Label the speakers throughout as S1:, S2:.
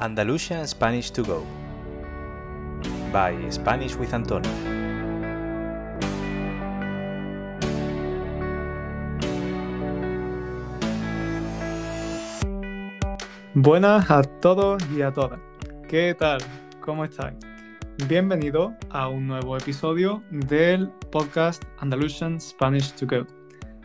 S1: Andalusian Spanish to Go by Spanish with Antonio. Buenas a todos y a todas. ¿Qué tal? ¿Cómo estáis? Bienvenido a un nuevo episodio del podcast Andalusian Spanish to Go,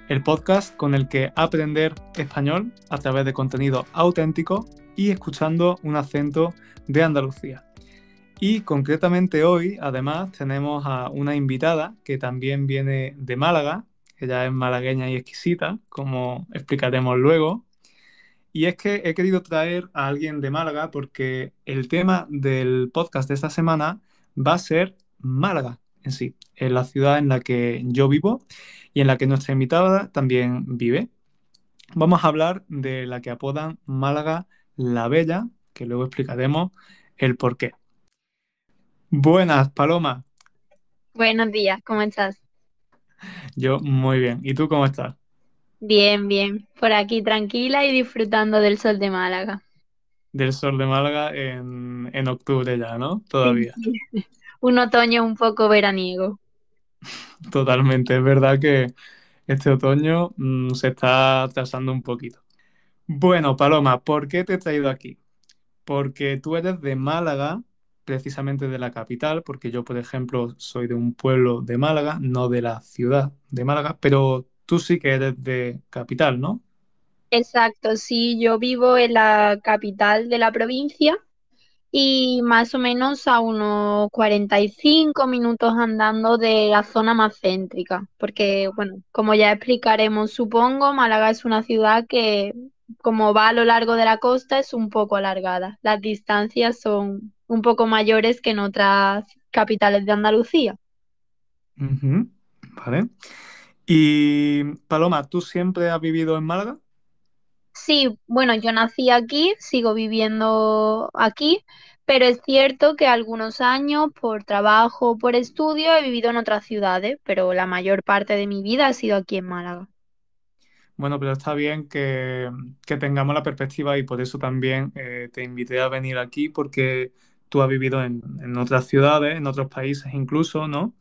S1: el podcast con el que aprender español a través de contenido auténtico y escuchando un acento de Andalucía. Y concretamente hoy, además, tenemos a una invitada que también viene de Málaga. Ella es malagueña y exquisita, como explicaremos luego. Y es que he querido traer a alguien de Málaga porque el tema del podcast de esta semana va a ser Málaga en sí, en la ciudad en la que yo vivo y en la que nuestra invitada también vive. Vamos a hablar de la que apodan Málaga la bella, que luego explicaremos el por qué. Buenas, Paloma.
S2: Buenos días, ¿cómo estás?
S1: Yo muy bien. ¿Y tú cómo estás?
S2: Bien, bien. Por aquí tranquila y disfrutando del sol de Málaga.
S1: Del sol de Málaga en, en octubre ya, ¿no? Todavía.
S2: un otoño un poco veraniego.
S1: Totalmente, es verdad que este otoño mm, se está trazando un poquito. Bueno, Paloma, ¿por qué te he traído aquí? Porque tú eres de Málaga, precisamente de la capital, porque yo, por ejemplo, soy de un pueblo de Málaga, no de la ciudad de Málaga, pero tú sí que eres de capital, ¿no?
S2: Exacto, sí, yo vivo en la capital de la provincia y más o menos a unos 45 minutos andando de la zona más céntrica, porque, bueno, como ya explicaremos, supongo, Málaga es una ciudad que como va a lo largo de la costa, es un poco alargada. Las distancias son un poco mayores que en otras capitales de Andalucía.
S1: Vale. Y Paloma, ¿tú siempre has vivido en Málaga?
S2: Sí, bueno, yo nací aquí, sigo viviendo aquí, pero es cierto que algunos años por trabajo, por estudio, he vivido en otras ciudades, pero la mayor parte de mi vida ha sido aquí en Málaga.
S1: Bueno, pero está bien que, tengamos la perspectiva y por eso también eh, te invité a venir aquí porque tú has vivido en, otras ciudades, en otros países incluso, ¿no?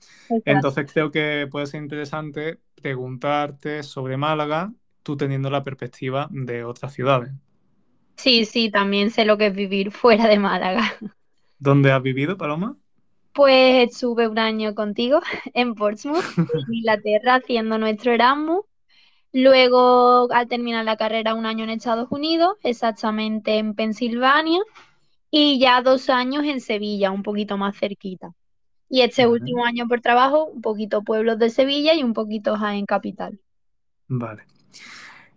S1: Entonces creo que puede ser interesante preguntarte sobre Málaga, tú teniendo la perspectiva de otras ciudades.
S2: Sí, sí, también sé lo que es vivir fuera de Málaga.
S1: ¿Dónde has vivido, Paloma?
S2: Pues estuve un año contigo en Portsmouth, en Inglaterra, haciendo nuestro Erasmus. Luego, al terminar la carrera, un año en Estados Unidos, exactamente en Pensilvania, y ya dos años en Sevilla, un poquito más cerquita. Y este último año por trabajo, un poquito pueblos de Sevilla y un poquito en Capital.
S1: Vale.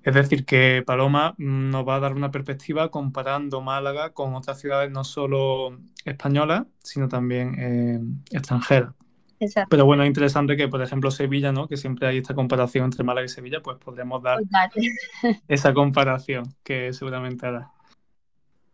S1: Es decir, que Paloma mm, nos va a dar una perspectiva comparando Málaga con otras ciudades no solo españolas, sino también eh, extranjeras. Pero bueno, es interesante que, por ejemplo, Sevilla, ¿no? Que siempre hay esta comparación entre Málaga y Sevilla, pues podremos dar
S2: pues
S1: esa comparación que seguramente hará.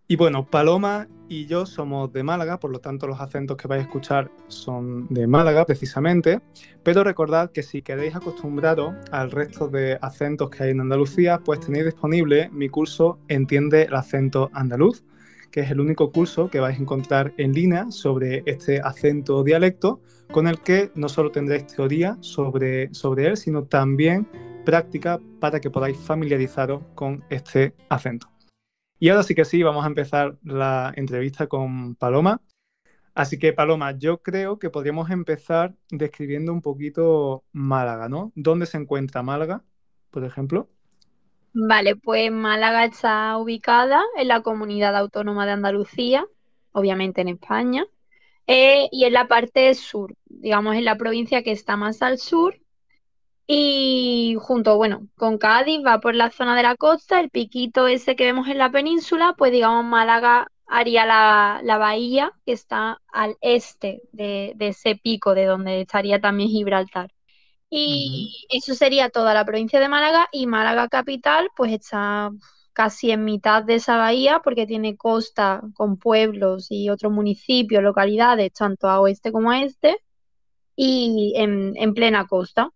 S1: Y bueno, Paloma y yo somos de Málaga, por lo tanto los acentos que vais a escuchar son de Málaga precisamente, pero recordad que si queréis acostumbraros al resto de acentos que hay en Andalucía, pues tenéis disponible mi curso Entiende el acento andaluz, que es el único curso que vais a encontrar en línea sobre este acento o dialecto, con el que no solo tendréis teoría sobre, sobre él, sino también práctica para que podáis familiarizaros con este acento. Y ahora sí que sí, vamos a empezar la entrevista con Paloma. Así que Paloma, yo creo que podríamos empezar describiendo un poquito Málaga, ¿no? ¿Dónde se encuentra Málaga, por ejemplo?
S2: Vale, pues Málaga está ubicada en la comunidad autónoma de Andalucía, obviamente en España, eh, y en la parte sur, digamos en la provincia que está más al sur, y junto, bueno, con Cádiz va por la zona de la costa, el piquito ese que vemos en la península, pues digamos Málaga haría la, bahía que está al este de ese pico de donde estaría también Gibraltar. Y eso sería toda la provincia de Málaga y Málaga capital pues está casi en mitad de esa bahía porque tiene costa con pueblos y otros municipios, localidades, tanto a oeste como a este, y en, plena costa.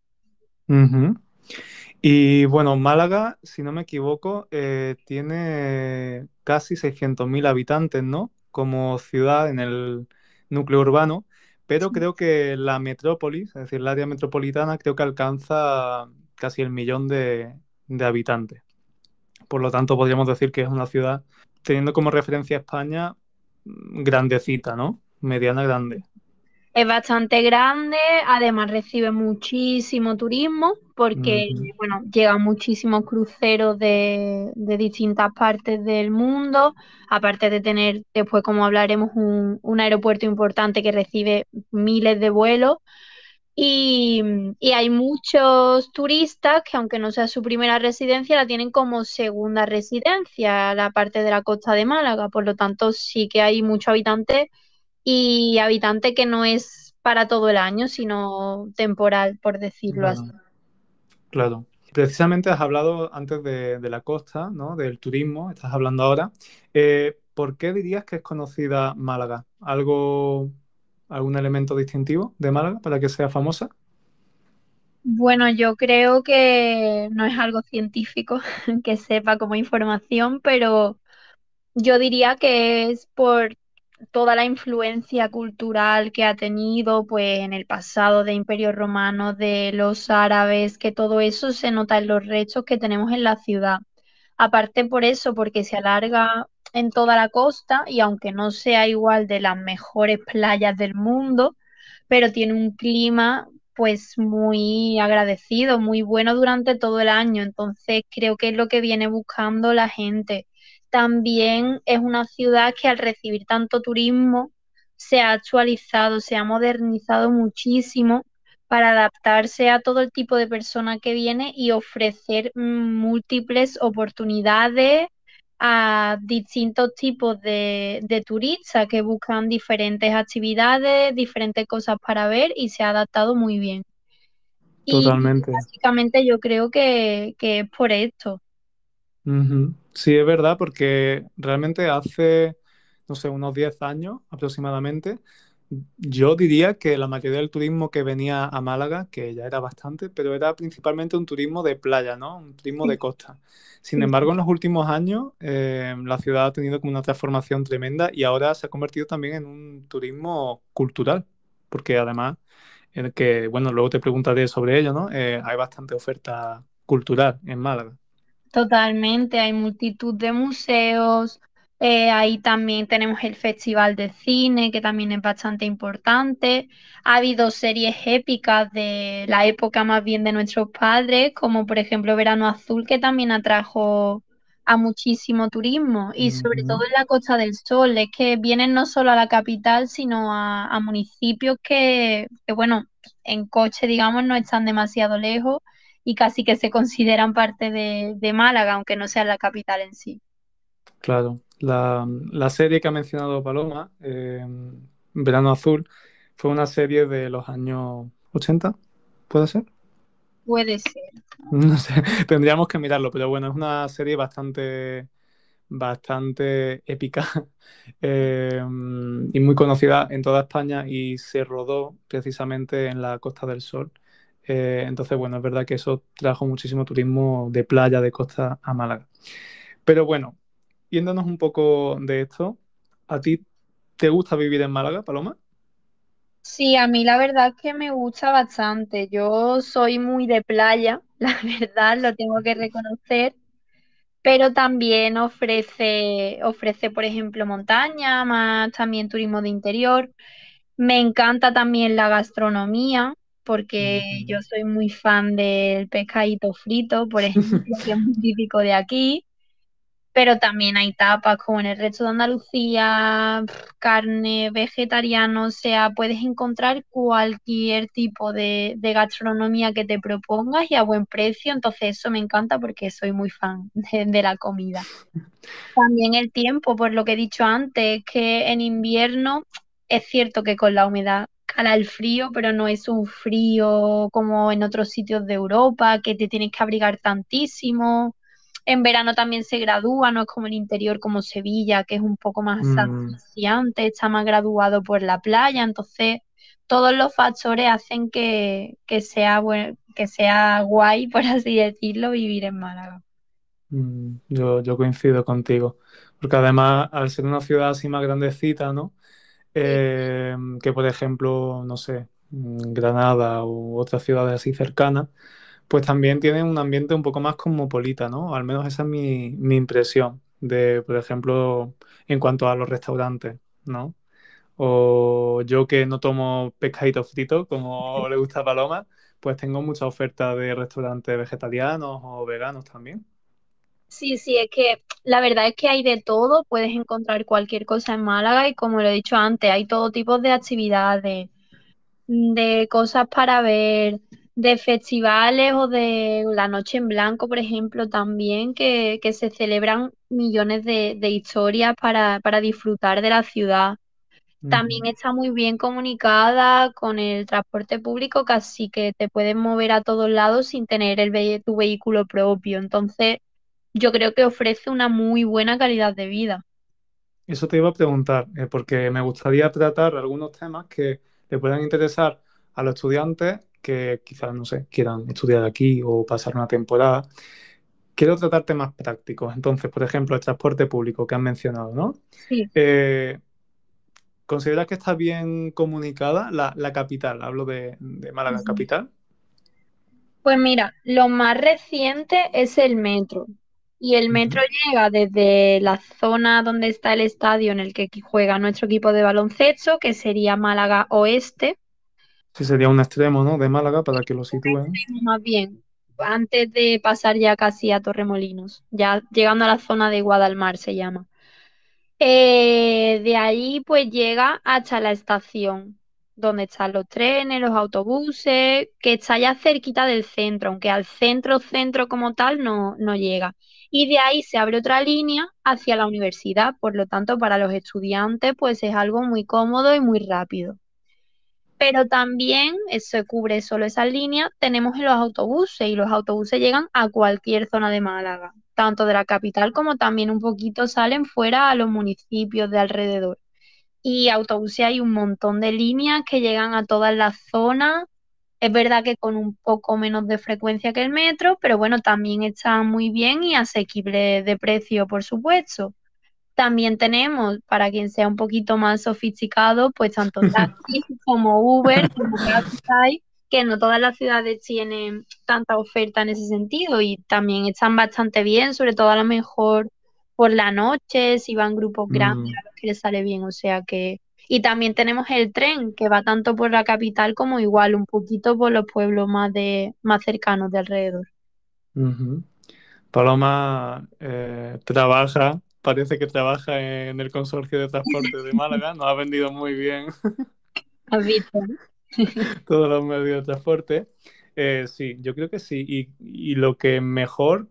S1: Y bueno, Málaga, si no me equivoco, eh, tiene casi 600.000 habitantes, ¿no? Como ciudad en el núcleo urbano pero creo que la metrópolis, es decir, el área metropolitana, creo que alcanza casi el millón de, habitantes. Por lo tanto, podríamos decir que es una ciudad, teniendo como referencia a España, mm, grandecita, ¿no? Mediana grande
S2: es bastante grande, además recibe muchísimo turismo porque bueno, llegan muchísimos cruceros de, distintas partes del mundo, aparte de tener después, como hablaremos, un, aeropuerto importante que recibe miles de vuelos. Y, y, hay muchos turistas que aunque no sea su primera residencia, la tienen como segunda residencia, la parte de la costa de Málaga. Por lo tanto, sí que hay muchos habitantes y habitante que no es para todo el año, sino temporal, por decirlo así.
S1: Claro. Precisamente has hablado antes de, la costa, ¿no? Del turismo, estás hablando ahora. Eh, ¿Por qué dirías que es conocida Málaga? ¿Algo, ¿Algún elemento distintivo de Málaga para que sea famosa?
S2: Bueno, yo creo que no es algo científico que sepa como información, pero yo diría que es por toda la influencia cultural que ha tenido pues en el pasado de Imperio Romano, de los árabes, que todo eso se nota en los restos que tenemos en la ciudad. Aparte por eso, porque se alarga en toda la costa y aunque no sea igual de las mejores playas del mundo, pero tiene un clima pues muy agradecido, muy bueno durante todo el año. Entonces creo que es lo que viene buscando la gente también es una ciudad que al recibir tanto turismo se ha actualizado, se ha modernizado muchísimo para adaptarse a todo el tipo de persona que viene y ofrecer múltiples oportunidades a distintos tipos de, turistas que buscan diferentes actividades, diferentes cosas para ver y se ha adaptado muy bien. Totalmente. básicamente yo creo que, es por esto.
S1: Sí, es verdad, porque realmente hace, no sé, unos 10 años aproximadamente, yo diría que la mayoría del turismo que venía a Málaga, que ya era bastante, pero era principalmente un turismo de playa, ¿no? Un turismo de costa. Sin embargo, en los últimos años eh, la ciudad ha tenido como una transformación tremenda y ahora se ha convertido también en un turismo cultural, porque además, en que, bueno, luego te preguntaré sobre ello, ¿no? Eh, hay bastante oferta cultural en Málaga.
S2: Totalmente, hay multitud de museos, eh, ahí también tenemos el Festival de Cine, que también es bastante importante. Ha habido series épicas de la época más bien de nuestros padres, como por ejemplo Verano Azul, que también atrajo a muchísimo turismo y sobre todo en la Costa del Sol, es que vienen no solo a la capital, sino a, municipios que, bueno, en coche, digamos, no están demasiado lejos y casi que se consideran parte de, Málaga, aunque no sea la capital en sí.
S1: Claro, la, serie que ha mencionado Paloma, eh, Verano Azul, fue una serie de los años 80, ¿puede ser? Puede ser. No sé, tendríamos que mirarlo, pero bueno, es una serie bastante, bastante épica eh, y muy conocida en toda España y se rodó precisamente en la Costa del Sol eh, entonces, bueno, es verdad que eso trajo muchísimo turismo de playa, de costa a Málaga. Pero bueno, yéndonos un poco de esto, ¿a ti te gusta vivir en Málaga, Paloma?
S2: Sí, a mí la verdad es que me gusta bastante. Yo soy muy de playa, la verdad, lo tengo que reconocer, pero también ofrece, ofrece, por ejemplo, montaña, más también turismo de interior. Me encanta también la gastronomía, porque yo mm. soy muy fan del pescadito frito, por ejemplo, que es muy típico de aquí, pero también hay tapas como en el resto de Andalucía, carne, vegetariana, o sea, puedes encontrar cualquier tipo de, gastronomía que te propongas y a buen precio, entonces eso me encanta porque soy muy fan de la comida. También el tiempo, por lo que he dicho antes, que en invierno es cierto que con la humedad cara al frío, pero no es un frío como en otros sitios de Europa, que te tienes que abrigar tantísimo. En verano también se gradúa, no es como el interior como Sevilla, que es un poco más mm. saciante, está más graduado por la playa, entonces todos los factores hacen que, sea, que sea guay, por así decirlo, vivir en Málaga.
S1: Mm, yo, yo coincido contigo, porque además al ser una ciudad así más grandecita, ¿no? Em, que por ejemplo, no sé, Granada u otras ciudades así cercanas, pues también tienen un ambiente un poco más cosmopolita, ¿no? Al menos esa es mi, impresión de, por ejemplo, en cuanto a los restaurantes, ¿no? O yo que no tomo pescadito frito, como le gusta a Paloma, pues tengo mucha oferta de restaurantes vegetarianos o veganos también.
S2: Sí, sí, es que la verdad es que hay de todo, puedes encontrar cualquier cosa en Málaga y como lo he dicho antes, hay todo tipo de actividades, de cosas para ver, de festivales o de la Noche en Blanco, por ejemplo, también, que, se celebran millones de, historias para, para disfrutar de la ciudad. También está muy bien comunicada con el transporte público, casi que te puedes mover a todos lados sin tener el tu vehículo propio. Entonces, yo creo que ofrece una muy buena calidad de vida.
S1: Eso te iba a preguntar, eh, porque me gustaría tratar algunos temas que le puedan interesar a los estudiantes que quizás, no sé, quieran estudiar aquí o pasar una temporada. Quiero tratar temas prácticos. Entonces, por ejemplo, el transporte público que has mencionado, ¿no? Sí. Eh, ¿Consideras que está bien comunicada la, capital? Hablo de, de Málaga capital.
S2: Pues mira, lo más reciente es el metro, y el metro llega desde la zona donde está el estadio en el que juega nuestro equipo de baloncesto, que sería Málaga Oeste.
S1: Sí, sería un extremo, ¿no? De Málaga, para que lo sitúen.
S2: Más bien, antes de pasar ya casi a Torremolinos, ya llegando a la zona de Guadalmar se llama. Eh, de ahí, pues llega hasta la estación, donde están los trenes, los autobuses, que está ya cerquita del centro, aunque al centro, centro como tal no, no llega y de ahí se abre otra línea hacia la universidad. Por lo tanto, para los estudiantes, pues es algo muy cómodo y muy rápido. Pero también eh, se cubre solo esa línea, tenemos los autobuses y los autobuses llegan a cualquier zona de Málaga, tanto de la capital como también un poquito salen fuera a los municipios de alrededor. Y autobuses hay un montón de líneas que llegan a todas las zonas es verdad que con un poco menos de frecuencia que el metro, pero bueno, también está muy bien y asequible de precio, por supuesto. También tenemos, para quien sea un poquito más sofisticado, pues tanto Taxi como Uber, que no todas las ciudades tienen tanta oferta en ese sentido y también están bastante bien, sobre todo a lo mejor por la noche, si van grupos grandes, mm. a los que les sale bien, o sea que y también tenemos el tren que va tanto por la capital como igual un poquito por los pueblos más, de, más cercanos de alrededor.
S1: Paloma eh, trabaja, parece que trabaja en el consorcio de transporte de Málaga, nos ha vendido muy bien. Todos los medios de transporte. Eh, sí, yo creo que sí. y lo que mejor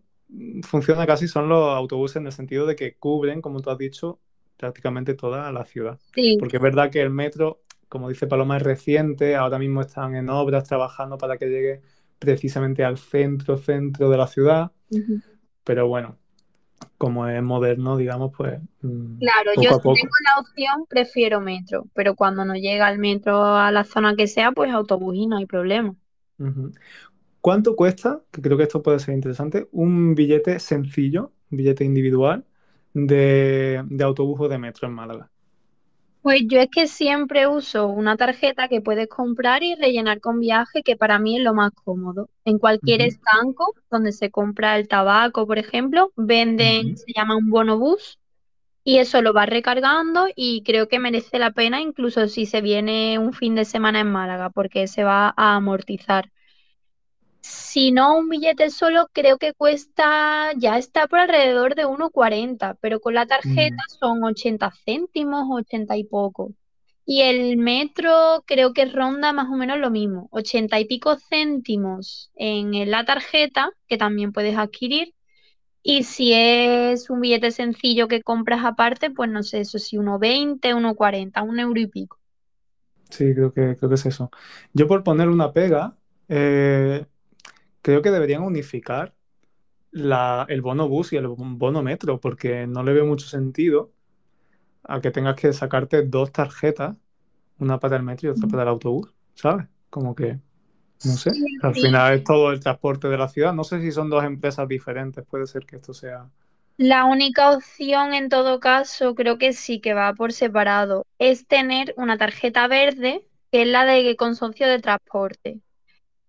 S1: funciona casi son los autobuses en el sentido de que cubren, como tú has dicho, prácticamente toda la ciudad. Porque es verdad que el metro, como dice Paloma, es reciente, ahora mismo están en obras trabajando para que llegue precisamente al centro, centro de la ciudad, pero bueno, como es moderno, digamos, pues... Mm, claro, yo tengo la
S2: opción, prefiero metro, pero cuando no llega el metro a la zona que sea, pues autobús y no hay problema.
S1: ¿Cuánto cuesta, que creo que esto puede ser interesante, un billete sencillo, un billete individual de, autobús o de metro en Málaga?
S2: Pues yo es que siempre uso una tarjeta que puedes comprar y rellenar con viaje, que para mí es lo más cómodo. En cualquier estanco donde se compra el tabaco, por ejemplo, venden, se llama un bonobús, y eso lo vas recargando y creo que merece la pena incluso si se viene un fin de semana en Málaga, porque se va a amortizar. Si no, un billete solo creo que cuesta, ya está por alrededor de 1,40, pero con la tarjeta mm. son 80 céntimos, 80 y poco. Y el metro creo que ronda más o menos lo mismo, 80 y pico céntimos en la tarjeta, que también puedes adquirir. Y si es un billete sencillo que compras aparte, pues no sé, eso sí, 1,20, 1,40, un euro y pico.
S1: Sí, creo que, creo que es eso. Yo por poner una pega, eh, creo que deberían unificar el bono bus y el bono metro, porque no le veo mucho sentido a que tengas que sacarte dos tarjetas, una para el metro y otra para el autobús, ¿sabes? Como que, no sé, al final es todo el transporte de la ciudad. No sé si son dos empresas diferentes, puede ser que esto sea...
S2: La única opción en todo caso, creo que sí que va por separado, es tener una tarjeta verde, que es la de consorcio de transporte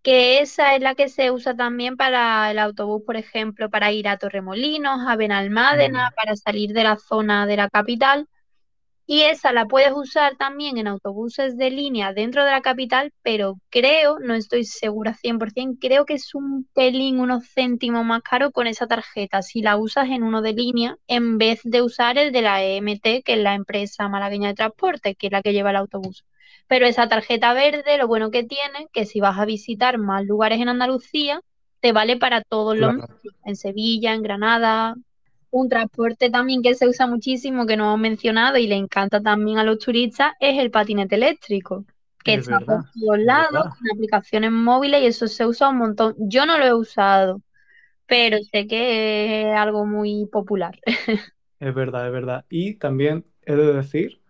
S2: que esa es la que se usa también para el autobús, por ejemplo, para ir a Torremolinos, a Benalmádena, mm. para salir de la zona de la capital. Y esa la puedes usar también en autobuses de línea dentro de la capital, pero creo, no estoy segura 100%, creo que es un pelín, unos céntimos más caro con esa tarjeta si la usas en uno de línea en vez de usar el de la EMT, que es la empresa malagueña de transporte, que es la que lleva el autobús. Pero esa tarjeta verde, lo bueno que tiene, que si vas a visitar más lugares en Andalucía, te vale para todos los en Sevilla, en Granada. Un transporte también que se usa muchísimo, que no hemos mencionado y le encanta también a los turistas, es el patinete eléctrico, que es está por todos lados, con aplicaciones móviles y eso se usa un montón. Yo no lo he usado, pero sé que es algo muy popular.
S1: Es verdad, es verdad. Y también he de decir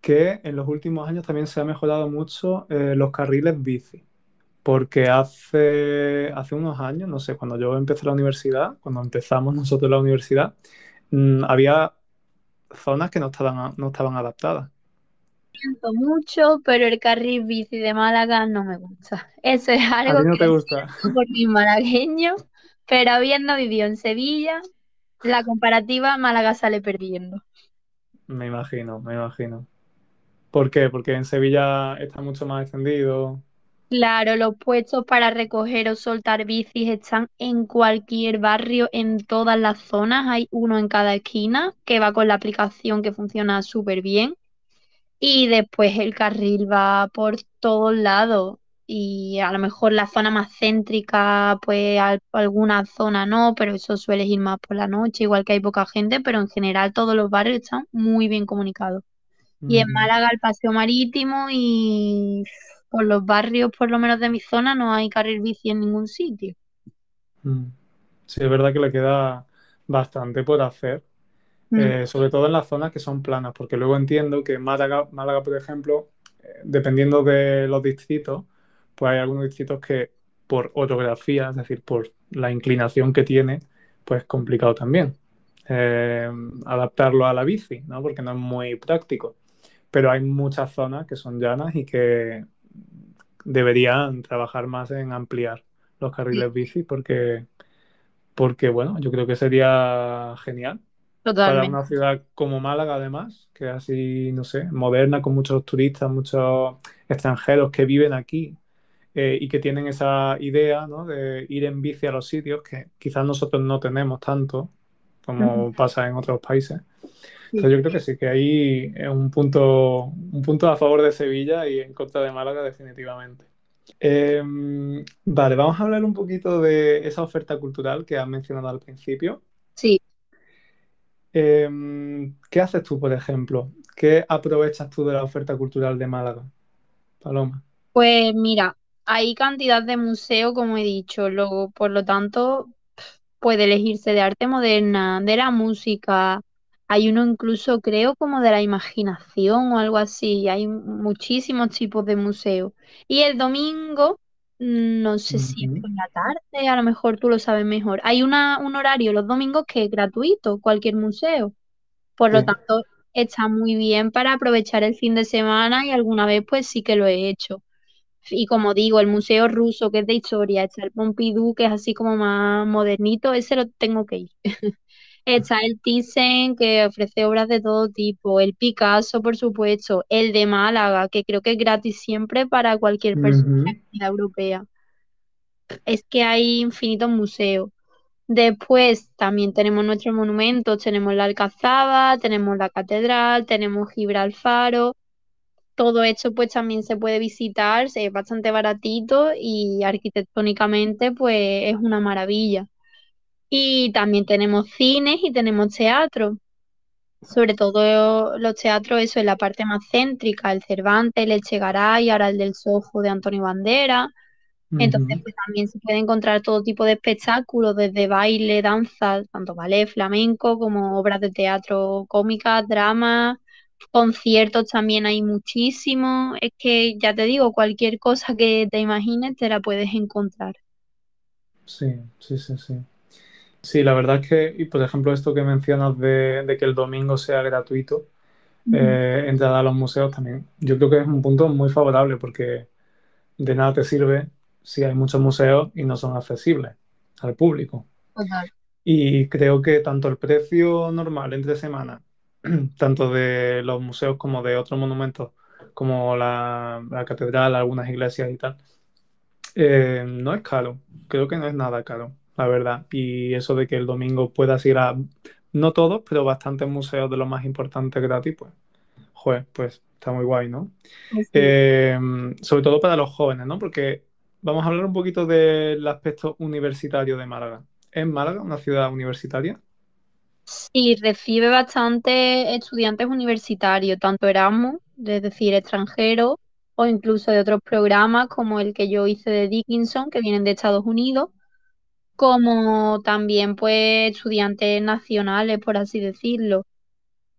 S1: que en los últimos años también se han mejorado mucho eh, los carriles bici. Porque hace, hace unos años, no sé, cuando yo empecé la universidad, cuando empezamos nosotros la universidad, mm, había zonas que no estaban, no estaban adaptadas.
S2: Siento mucho, pero el carril bici de Málaga no me gusta. Eso es algo no que te
S1: gusta? por
S2: mi malagueño, pero habiendo vivido en Sevilla, la comparativa Málaga sale perdiendo.
S1: Me imagino, me imagino. ¿Por qué? Porque en Sevilla está mucho más extendido.
S2: Claro, los puestos para recoger o soltar bicis están en cualquier barrio, en todas las zonas. Hay uno en cada esquina que va con la aplicación que funciona súper bien. Y después el carril va por todos lados. Y a lo mejor la zona más céntrica, pues alguna zona no, pero eso suele ir más por la noche, igual que hay poca gente, pero en general todos los barrios están muy bien comunicados. Y en Málaga el paseo marítimo y por los barrios, por lo menos de mi zona, no hay carril bici en ningún sitio.
S1: Mm. Sí, es verdad que le queda bastante por hacer, mm. eh, sobre todo en las zonas que son planas, porque luego entiendo que Málaga, Málaga por ejemplo, eh, dependiendo de los distritos, pues hay algunos distritos que por orografía, es decir, por la inclinación que tiene, pues es complicado también eh, adaptarlo a la bici, ¿no? Porque no es muy práctico pero hay muchas zonas que son llanas y que deberían trabajar más en ampliar los carriles bici porque, porque, bueno, yo creo que sería genial.
S2: Totalmente. Para una
S1: ciudad como Málaga, además, que es así, no sé, moderna, con muchos turistas, muchos extranjeros que viven aquí eh, y que tienen esa idea de ir en bici a los sitios que quizás nosotros no tenemos tanto como pasa en otros países yo creo que sí, que hay un punto, un punto a favor de Sevilla y en contra de Málaga definitivamente. Em, vale, vamos a hablar un poquito de esa oferta cultural que has mencionado al principio. Sí. Em, ¿Qué haces tú, por ejemplo? ¿Qué aprovechas tú de la oferta cultural de Málaga, Paloma?
S2: Pues mira, hay cantidad de museos, como he dicho, luego, por lo tanto, puede elegirse de arte moderna, de la música, hay uno incluso, creo, como de la imaginación o algo así. Hay muchísimos tipos de museos. Y el domingo, mm, no sé si es la tarde, a lo mejor tú lo sabes mejor. Hay una, un horario los domingos que es gratuito, cualquier museo. Por lo tanto, está muy bien para aprovechar el fin de semana y alguna vez pues sí que lo he hecho. Y como digo, el museo ruso que es de historia, está el Pompidou que es así como más modernito, ese lo tengo que ir. Está el Thyssen, que ofrece obras de todo tipo, el Picasso, por supuesto, el de Málaga, que creo que es gratis siempre para cualquier persona europea. Es que hay infinitos museos. Después también tenemos nuestros monumentos, tenemos la Alcazaba, tenemos la Catedral, tenemos Gibraltar. Todo esto pues también se puede visitar, es bastante baratito y arquitectónicamente pues es una maravilla. Y también tenemos cines y tenemos teatro. Sobre todo los teatros, eso es la parte más céntrica, el Cervantes, el Echegaray, ahora el del Sojo de Antonio Bandera. Entonces, pues, también se puede encontrar todo tipo de espectáculos, desde baile, danza, tanto ballet, flamenco, como obras de teatro cómicas, dramas, conciertos también hay muchísimo. Es que ya te digo, cualquier cosa que te imagines te la puedes encontrar.
S1: Sí, sí, sí, sí. Sí, la verdad es que, y por ejemplo, esto que mencionas de, que el domingo sea gratuito, eh, entrada a los museos también, yo creo que es un punto muy favorable porque de nada te sirve si hay muchos museos y no son accesibles al público. Y creo que tanto el precio normal entre semana, tanto de los museos como de otros monumentos, como la, catedral, algunas iglesias y tal, eh, no es caro. Creo que no es nada caro la verdad. Y eso de que el domingo puedas ir a, no todos, pero bastantes museos de los más importantes gratis, pues, joder, pues está muy guay, ¿no? Pues em, sobre todo para los jóvenes, ¿no? Porque vamos a hablar un poquito del aspecto universitario de Málaga. ¿Es Málaga una ciudad universitaria?
S2: Sí, recibe bastante estudiantes universitarios, tanto Erasmus, es decir, extranjeros, o incluso de otros programas como el que yo hice de Dickinson, que vienen de Estados Unidos, como también pues estudiantes nacionales, por así decirlo.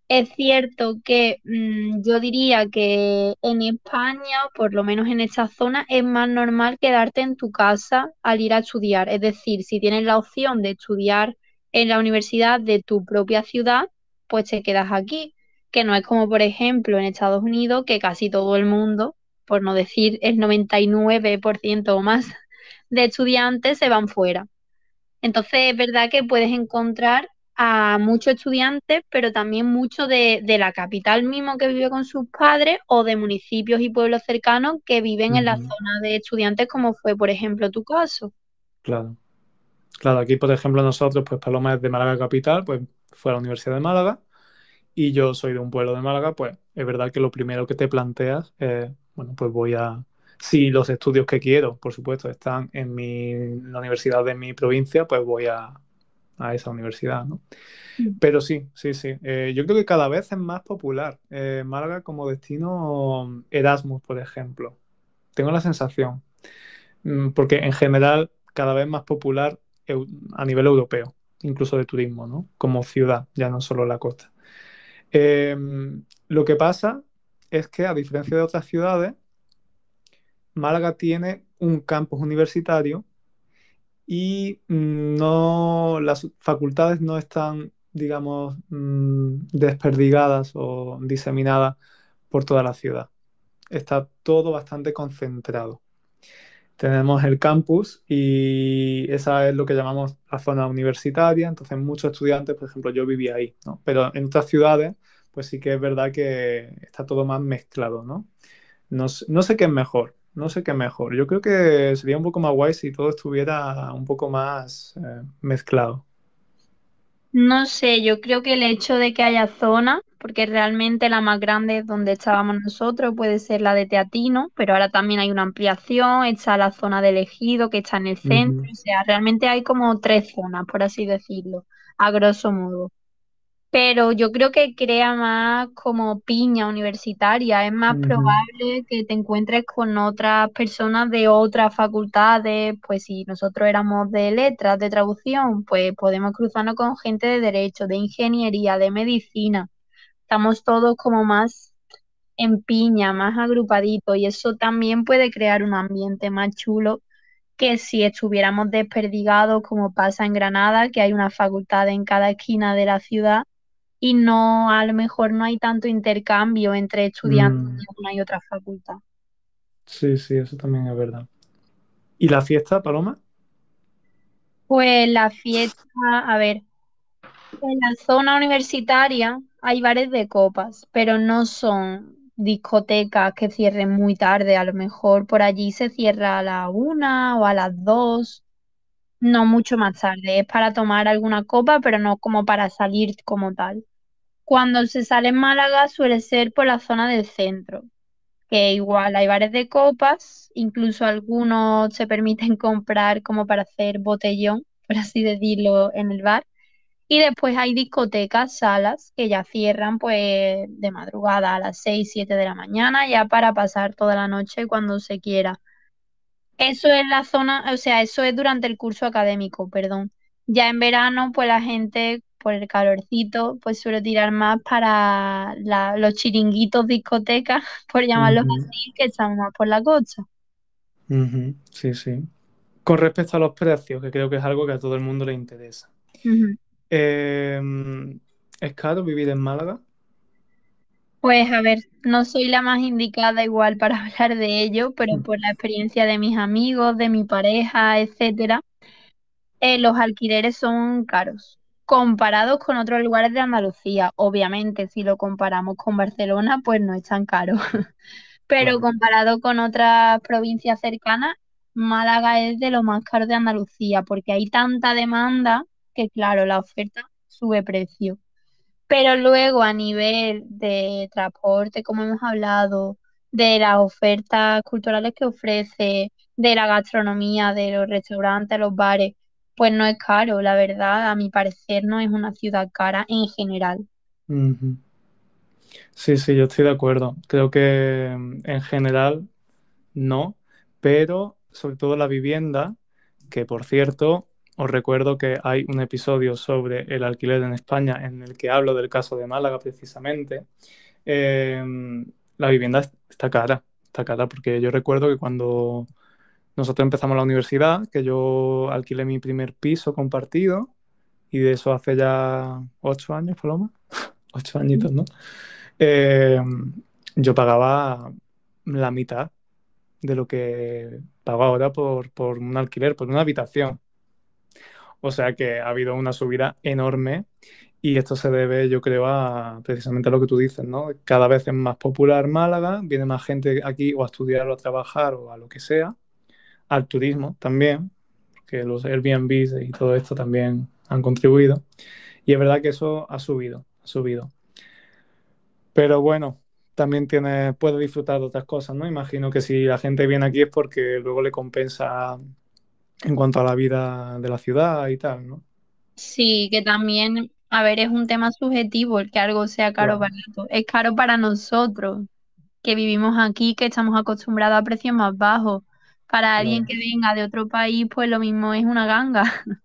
S2: Es cierto que mm, yo diría que en España, por lo menos en esta zona, es más normal quedarte en tu casa al ir a estudiar. Es decir, si tienes la opción de estudiar en la universidad de tu propia ciudad, pues te quedas aquí. Que no es como, por ejemplo, en Estados Unidos, que casi todo el mundo, por no decir el 99% o más de estudiantes, se van fuera. Entonces es verdad que puedes encontrar a muchos estudiantes, pero también mucho de, la capital mismo que vive con sus padres o de municipios y pueblos cercanos que viven en la zona de estudiantes, como fue, por ejemplo, tu caso.
S1: Claro. Claro, aquí, por ejemplo, nosotros, pues Paloma es de Málaga Capital, pues fue a la Universidad de Málaga y yo soy de un pueblo de Málaga, pues es verdad que lo primero que te planteas es, bueno, pues voy a, si los estudios que quiero, por supuesto, están en, la universidad de mi provincia, pues voy a, esa universidad, ¿no? Mm. Pero sí, sí, sí. Eh, yo creo que cada vez es más popular eh, Málaga como destino Erasmus, por ejemplo. Tengo la sensación. Mm, porque en general cada vez más popular a nivel europeo, incluso de turismo, ¿no? Como ciudad, ya no solo la costa. Eh, lo que pasa es que a diferencia de otras ciudades, Málaga tiene un campus universitario y mm, no, las facultades no están, digamos, mm, desperdigadas o diseminadas por toda la ciudad. Está todo bastante concentrado. Tenemos el campus y esa es lo que llamamos la zona universitaria, entonces muchos estudiantes, por ejemplo, yo vivía ahí, Pero en otras ciudades, pues sí que es verdad que está todo más mezclado, No, no sé qué es mejor, no sé qué mejor. Yo creo que sería un poco más guay si todo estuviera un poco más eh, mezclado.
S2: No sé, yo creo que el hecho de que haya zonas, porque realmente la más grande es donde estábamos nosotros, puede ser la de Teatino, pero ahora también hay una ampliación, está la zona de Elegido que está en el centro, o sea, realmente hay como tres zonas, por así decirlo, a grosso modo pero yo creo que crea más como piña universitaria. Es más probable que te encuentres con otras personas de otras facultades, pues si nosotros éramos de letras, de traducción, pues podemos cruzarnos con gente de derecho, de ingeniería, de medicina. Estamos todos como más en piña, más agrupaditos y eso también puede crear un ambiente más chulo que si estuviéramos desperdigados como pasa en Granada, que hay una facultad en cada esquina de la ciudad, y no, a lo mejor no hay tanto intercambio entre estudiantes mm. de una y otra facultad.
S1: Sí, sí, eso también es verdad. ¿Y la fiesta, Paloma?
S2: Pues la fiesta, a ver, en la zona universitaria hay bares de copas, pero no son discotecas que cierren muy tarde, a lo mejor por allí se cierra a la una o a las dos, no mucho más tarde, es para tomar alguna copa, pero no como para salir como tal. Cuando se sale en Málaga suele ser por la zona del centro, que igual hay bares de copas, incluso algunos se permiten comprar como para hacer botellón, por así decirlo, en el bar. Y después hay discotecas, salas que ya cierran pues de madrugada a las 6, 7 de la mañana, ya para pasar toda la noche cuando se quiera. Eso es la zona, o sea, eso es durante el curso académico, perdón. Ya en verano, pues la gente por el calorcito, pues suelo tirar más para los chiringuitos discotecas, por llamarlos así, que están más por la costa.
S1: Sí, sí. Con respecto a los precios, que creo que es algo que a todo el mundo le interesa. ¿Es em, caro vivir en Málaga?
S2: Pues a ver, no soy la más indicada igual para hablar de ello, pero mm. por la experiencia de mis amigos, de mi pareja, etcétera, eh, los alquileres son caros comparados con otros lugares de Andalucía. Obviamente, si lo comparamos con Barcelona, pues no es tan caro. Pero comparado con otras provincias cercanas, Málaga es de lo más caro de Andalucía, porque hay tanta demanda que, claro, la oferta sube precio. Pero luego, a nivel de transporte, como hemos hablado, de las ofertas culturales que ofrece, de la gastronomía, de los restaurantes, los bares, pues no es caro, la verdad, a mi parecer no es una ciudad cara en general.
S1: Sí, sí, yo estoy de acuerdo. Creo que mm, en general no, pero sobre todo la vivienda, que por cierto, os recuerdo que hay un episodio sobre el alquiler en España en el que hablo del caso de Málaga precisamente. Em, la vivienda está cara, está cara, porque yo recuerdo que cuando nosotros empezamos la universidad, que yo alquilé mi primer piso compartido y de eso hace ya ocho años, Paloma. ocho añitos, ¿no? Eh, yo pagaba la mitad de lo que pago ahora por, por un alquiler, por una habitación. O sea que ha habido una subida enorme y esto se debe, yo creo, a precisamente a lo que tú dices, ¿no? Cada vez es más popular Málaga, viene más gente aquí o a estudiar o a trabajar o a lo que sea al turismo también, que los Airbnb y todo esto también han contribuido. Y es verdad que eso ha subido, ha subido. Pero bueno, también tiene, puede disfrutar de otras cosas, ¿no? Imagino que si la gente viene aquí es porque luego le compensa en cuanto a la vida de la ciudad y tal, ¿no?
S2: Sí, que también, a ver, es un tema subjetivo el que algo sea caro o barato. Es caro para nosotros, que vivimos aquí, que estamos acostumbrados a precios más bajos. Para alguien que venga de otro país, pues lo mismo es una ganga.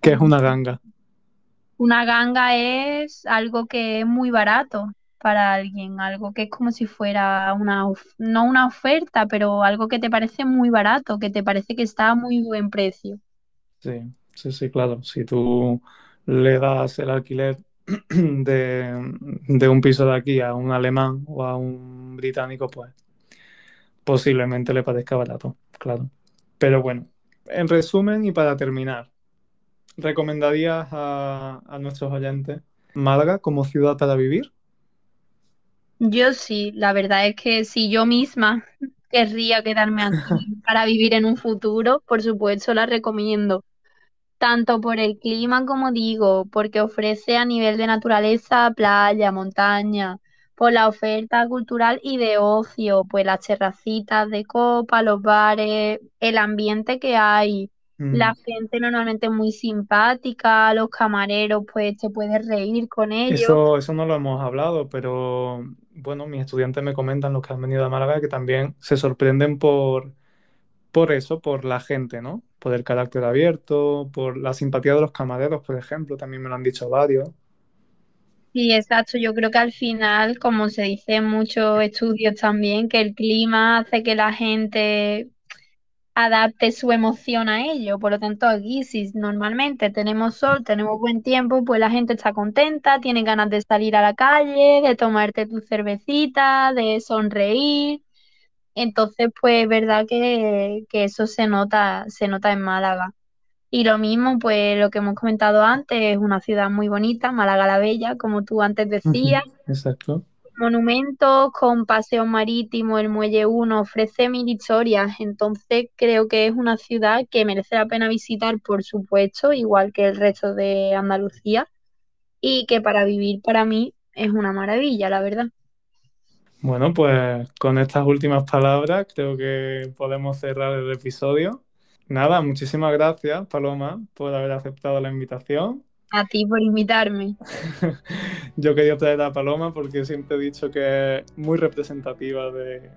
S1: ¿Qué es una ganga?
S2: Una ganga es algo que es muy barato para alguien, algo que es como si fuera una, no una oferta, pero algo que te parece muy barato, que te parece que está a muy buen precio.
S1: Sí, sí, sí, claro. Si tú le das el alquiler de, de un piso de aquí a un alemán o a un británico, pues posiblemente le parezca barato, claro. Pero bueno, en resumen y para terminar, ¿recomendarías a, a nuestros oyentes Málaga como ciudad para vivir?
S2: Yo sí, la verdad es que si yo misma querría quedarme aquí para vivir en un futuro, por supuesto la recomiendo, tanto por el clima como digo, porque ofrece a nivel de naturaleza, playa, montaña, por la oferta cultural y de ocio, pues las terracitas de copa, los bares, el ambiente que hay. La mm. gente normalmente muy simpática, los camareros, pues te puedes reír con ellos. Eso,
S1: eso no lo hemos hablado, pero bueno, mis estudiantes me comentan, los que han venido a Málaga, que también se sorprenden por, por eso, por la gente, ¿no? Por el carácter abierto, por la simpatía de los camareros, por ejemplo, también me lo han dicho varios.
S2: Sí, exacto. Yo creo que al final, como se dice en muchos estudios también, que el clima hace que la gente adapte su emoción a ello. Por lo tanto, aquí si normalmente tenemos sol, tenemos buen tiempo, pues la gente está contenta, tiene ganas de salir a la calle, de tomarte tu cervecita, de sonreír. Entonces, pues es verdad que, que eso se nota, se nota en Málaga. Y lo mismo, pues lo que hemos comentado antes, es una ciudad muy bonita, Málaga la Bella, como tú antes decías. exacto. Monumentos con paseo marítimo, el Muelle 1, ofrece mil historias. Entonces creo que es una ciudad que merece la pena visitar, por supuesto, igual que el resto de Andalucía. Y que para vivir para mí es una maravilla, la verdad.
S1: Bueno, pues con estas últimas palabras creo que podemos cerrar el episodio. Nada, muchísimas gracias, Paloma, por haber aceptado la invitación.
S2: A ti por invitarme.
S1: Yo quería traer a Paloma porque siempre he dicho que es muy representativa de,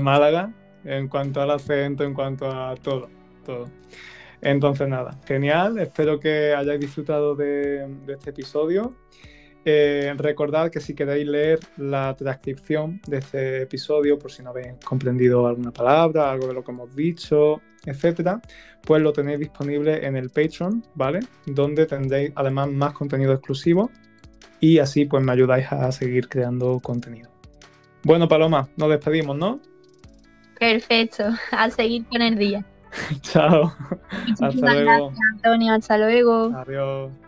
S1: Málaga en cuanto al acento, en cuanto a todo, todo. Entonces nada, genial, espero que hayáis disfrutado de este episodio eh, recordad que si queréis leer la transcripción de este episodio, por si no habéis comprendido alguna palabra, algo de lo que hemos dicho, etcétera, pues lo tenéis disponible en el Patreon, ¿vale? Donde tendréis además más contenido exclusivo y así pues me ayudáis a seguir creando contenido. Bueno, Paloma, nos despedimos, ¿no?
S2: Perfecto, a seguir con el día.
S1: Chao. hasta
S2: Antonio. Hasta luego.
S1: Adiós.